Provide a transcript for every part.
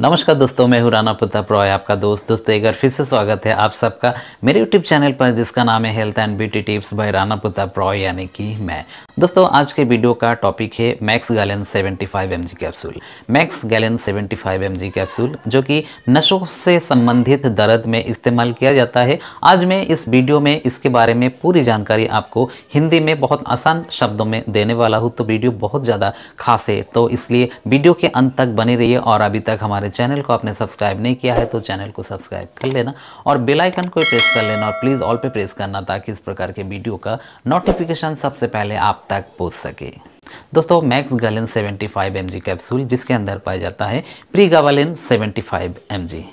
नमस्कार दोस्तों मैं हूं राना प्रताप रॉय आपका दोस्त दोस्तों एक बार फिर से स्वागत है आप सबका मेरे यूट्यूब चैनल पर जिसका नाम है health and beauty tips by Rana Pratap Roy यानी कि मैं दोस्तों आज के वीडियो का टॉपिक है Maxgalin 75 five capsule Maxgalin 75 five capsule जो कि नशों से संबंधित दर्द में इस्तेमाल किया जाता है आज मैं इस वीडियो में इसके बारे में पूरी जानकारी आपको हिंदी में बहुत आसान शब्दों में देने वाला हूँ तो वीडियो बहुत ज़्यादा खास है तो इसलिए वीडियो के अंत तक बनी रही और अभी तक हमारे हमारे चैनल को आपने सब्सक्राइब नहीं किया है तो चैनल को सब्सक्राइब कर लेना और बेल आइकन को प्रेस कर लेना और प्लीज़ ऑल पे प्रेस करना ताकि इस प्रकार के वीडियो का नोटिफिकेशन सबसे पहले आप तक पहुँच सके दोस्तों मैक्स गलिन 75 एमजी कैप्सूल जिसके अंदर पाया जाता है प्री गावालिन 75 एमजी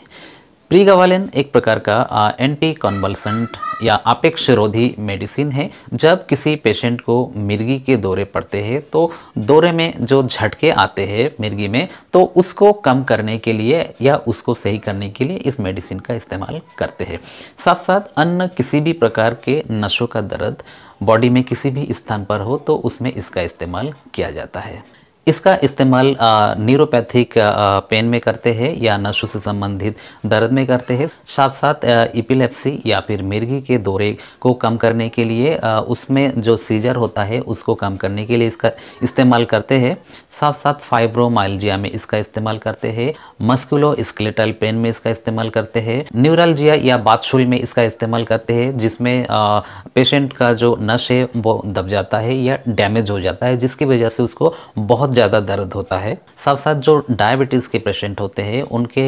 प्रीगवालिन एक प्रकार का एंटी कॉन्वलसेंट या अपेक्षरोधी रोधी मेडिसिन है जब किसी पेशेंट को मिर्गी के दौरे पड़ते हैं तो दौरे में जो झटके आते हैं मिर्गी में तो उसको कम करने के लिए या उसको सही करने के लिए इस मेडिसिन का इस्तेमाल करते हैं साथ साथ अन्य किसी भी प्रकार के नशों का दर्द बॉडी में किसी भी स्थान पर हो तो उसमें इसका इस्तेमाल किया जाता है इसका इस्तेमाल न्यूरोपैथिक पेन में करते हैं या नशों से संबंधित दर्द में करते हैं साथ साथ इपिलेप्सी या फिर मिर्गी के दौरे को कम करने के लिए आ, उसमें जो सीजर होता है उसको कम करने के लिए इसका इस्तेमाल करते हैं साथ साथ फाइब्रोमाइलजिया में इसका इस्तेमाल करते हैं मस्कुलो स्केलेटल पेन में इसका इस्तेमाल करते हैं न्यूरलजिया या बादशुल में इसका इस्तेमाल करते हैं जिसमें पेशेंट का जो नश है वो दब जाता है या डैमेज हो जाता है जिसकी वजह से उसको बहुत बहुत ज़्यादा दर्द होता है साथ साथ जो डायबिटीज़ के पेशेंट होते हैं उनके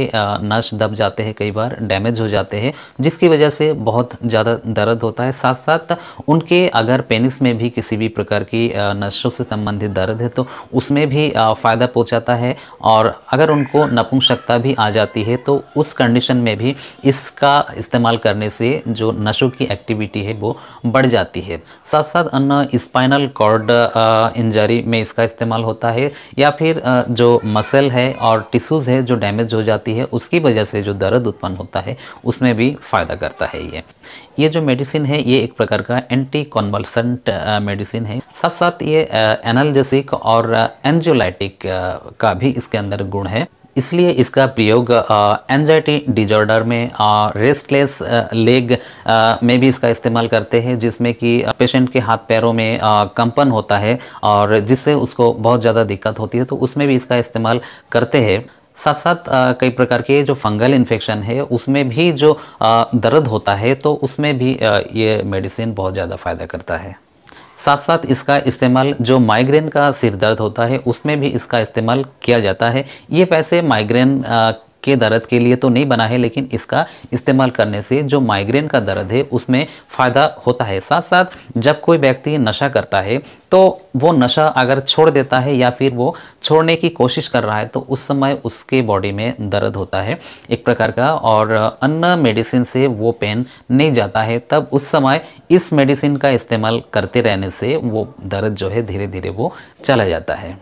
नस दब जाते हैं कई बार डैमेज हो जाते हैं जिसकी वजह से बहुत ज़्यादा दर्द होता है साथ साथ उनके अगर पेनिस में भी किसी भी प्रकार की नशों से संबंधित दर्द है तो उसमें भी फ़ायदा पहुँचाता है और अगर उनको नपुंसकता भी आ जाती है तो उस कंडीशन में भी इसका इस्तेमाल करने से जो नशों की एक्टिविटी है वो बढ़ जाती है साथ साथ अन्य स्पाइनल कॉर्ड इंजरी में इसका इस्तेमाल होता है होता है या फिर जो मसल है और टिश्यूज़ है जो डैमेज हो जाती है उसकी वजह से जो दर्द उत्पन्न होता है उसमें भी फ़ायदा करता है ये ये जो मेडिसिन है ये एक प्रकार का एंटी कॉन्वलसेंट मेडिसिन है साथ साथ ये एनालजेसिक और एंजियोलाइटिक का भी इसके अंदर गुण है इसलिए इसका प्रयोग एनजाइटी डिजॉर्डर में रेस्टलेस लेग में भी इसका इस्तेमाल करते हैं जिसमें कि पेशेंट के हाथ पैरों में कंपन होता है और जिससे उसको बहुत ज़्यादा दिक्कत होती है तो उसमें भी इसका इस्तेमाल करते हैं साथ साथ कई प्रकार के जो फंगल इन्फेक्शन है उसमें भी जो दर्द होता है तो उसमें भी ये मेडिसिन बहुत ज़्यादा फ़ायदा करता है साथ साथ इसका इस्तेमाल जो माइग्रेन का सिर दर्द होता है उसमें भी इसका इस्तेमाल किया जाता है ये पैसे माइग्रेन के दर्द के लिए तो नहीं बना है लेकिन इसका इस्तेमाल करने से जो माइग्रेन का दर्द है उसमें फ़ायदा होता है साथ साथ जब कोई व्यक्ति नशा करता है तो वो नशा अगर छोड़ देता है या फिर वो छोड़ने की कोशिश कर रहा है तो उस समय उसके बॉडी में दर्द होता है एक प्रकार का और अन्य मेडिसिन से वो पेन नहीं जाता है तब उस समय इस मेडिसिन का इस्तेमाल करते रहने से वो दर्द जो है धीरे धीरे वो चला जाता है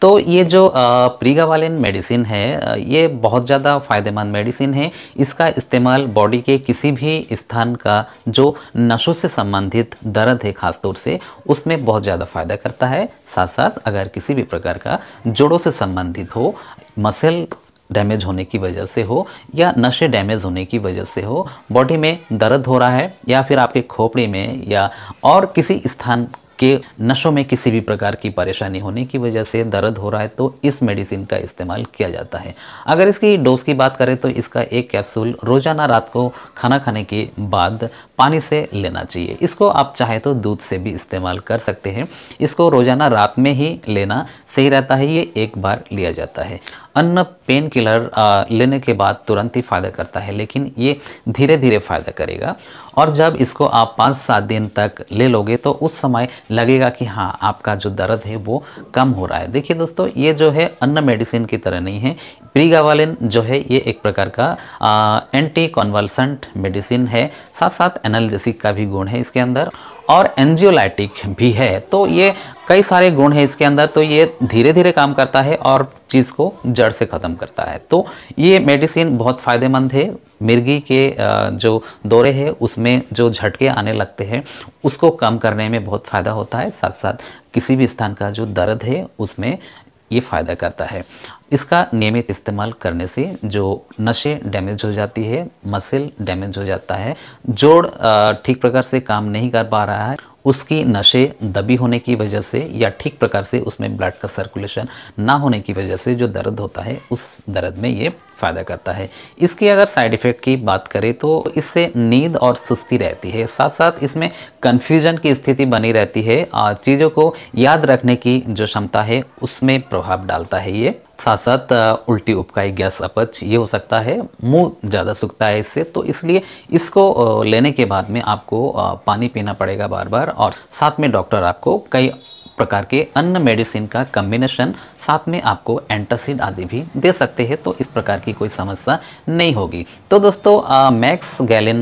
तो ये जो प्रीगावालिन मेडिसिन है ये बहुत ज़्यादा फ़ायदेमंद मेडिसिन है इसका इस्तेमाल बॉडी के किसी भी स्थान का जो नशों से संबंधित दर्द है ख़ासतौर से उसमें बहुत ज़्यादा फ़ायदा करता है साथ साथ अगर किसी भी प्रकार का जोड़ों से संबंधित हो मसल डैमेज होने की वजह से हो या नशे डैमेज होने की वजह से हो बॉडी में दर्द हो रहा है या फिर आपके खोपड़ी में या और किसी स्थान कि नशों में किसी भी प्रकार की परेशानी होने की वजह से दर्द हो रहा है तो इस मेडिसिन का इस्तेमाल किया जाता है अगर इसकी डोज की बात करें तो इसका एक कैप्सूल रोजाना रात को खाना खाने के बाद पानी से लेना चाहिए इसको आप चाहे तो दूध से भी इस्तेमाल कर सकते हैं इसको रोजाना रात में ही लेना सही रहता है ये एक बार लिया जाता है अन्य पेन किलर लेने के बाद तुरंत ही फ़ायदा करता है लेकिन ये धीरे धीरे फ़ायदा करेगा और जब इसको आप पाँच सात दिन तक ले लोगे तो उस समय लगेगा कि हाँ आपका जो दर्द है वो कम हो रहा है देखिए दोस्तों ये जो है अन्य मेडिसिन की तरह नहीं है प्रीगावालिन जो है ये एक प्रकार का आ, एंटी कॉन्वलसेंट मेडिसिन है साथ साथ एनाल्जेसिक का भी गुण है इसके अंदर और एंजियोलाइटिक भी है तो ये कई सारे गुण हैं इसके अंदर तो ये धीरे धीरे काम करता है और चीज़ को जड़ से ख़त्म करता है तो ये मेडिसिन बहुत फ़ायदेमंद है मिर्गी के जो दौरे हैं उसमें जो झटके आने लगते हैं उसको कम करने में बहुत फ़ायदा होता है साथ साथ किसी भी स्थान का जो दर्द है उसमें ये फ़ायदा करता है इसका नियमित इस्तेमाल करने से जो नशे डैमेज हो जाती है मसल डैमेज हो जाता है जोड़ ठीक प्रकार से काम नहीं कर पा रहा है उसकी नशे दबी होने की वजह से या ठीक प्रकार से उसमें ब्लड का सर्कुलेशन ना होने की वजह से जो दर्द होता है उस दर्द में ये फ़ायदा करता है इसकी अगर साइड इफ़ेक्ट की बात करें तो इससे नींद और सुस्ती रहती है साथ साथ इसमें कन्फ्यूजन की स्थिति बनी रहती है चीज़ों को याद रखने की जो क्षमता है उसमें प्रभाव डालता है ये साथ साथ उल्टी उपकाई गैस अपच ये हो सकता है मुंह ज़्यादा सूखता है इससे तो इसलिए इसको लेने के बाद में आपको पानी पीना पड़ेगा बार बार और साथ में डॉक्टर आपको कई प्रकार के अन्य मेडिसिन का कम्बिनेशन साथ में आपको एंटासिड आदि भी दे सकते हैं तो इस प्रकार की कोई समस्या नहीं होगी तो दोस्तों Maxgalin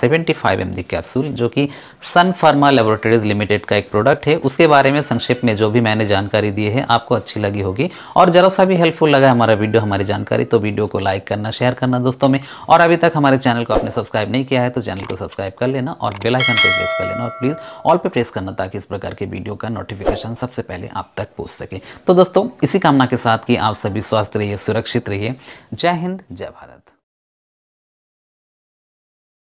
seventy five M capsule जो कि सन फार्मा लेबोरेटरीज लिमिटेड का एक प्रोडक्ट है उसके बारे में संक्षिप्त में जो भी मैंने जानकारी दी है आपको अच्छी लगी होगी और ज़रा सा भी हेल्पफुल लगा हमारा वीडियो हमारी जानकारी तो वीडियो को लाइक करना शेयर करना दोस्तों में और अभी तक हमारे चैनल को आपने सब्सक्राइब नहीं किया है तो चैनल को सब्सक्राइब कर लेना और बेलाइकन पर प्रेस कर लेना और प्लीज़ ऑल पर प्रेस करना ताकि इस प्रकार के वीडियो का नोटिफिकेशन क्वेश्चन सबसे पहले आप तक पूछ सके तो दोस्तों इसी कामना के साथ कि आप सभी स्वस्थ रहिए सुरक्षित रहिए जय हिंद जय भारत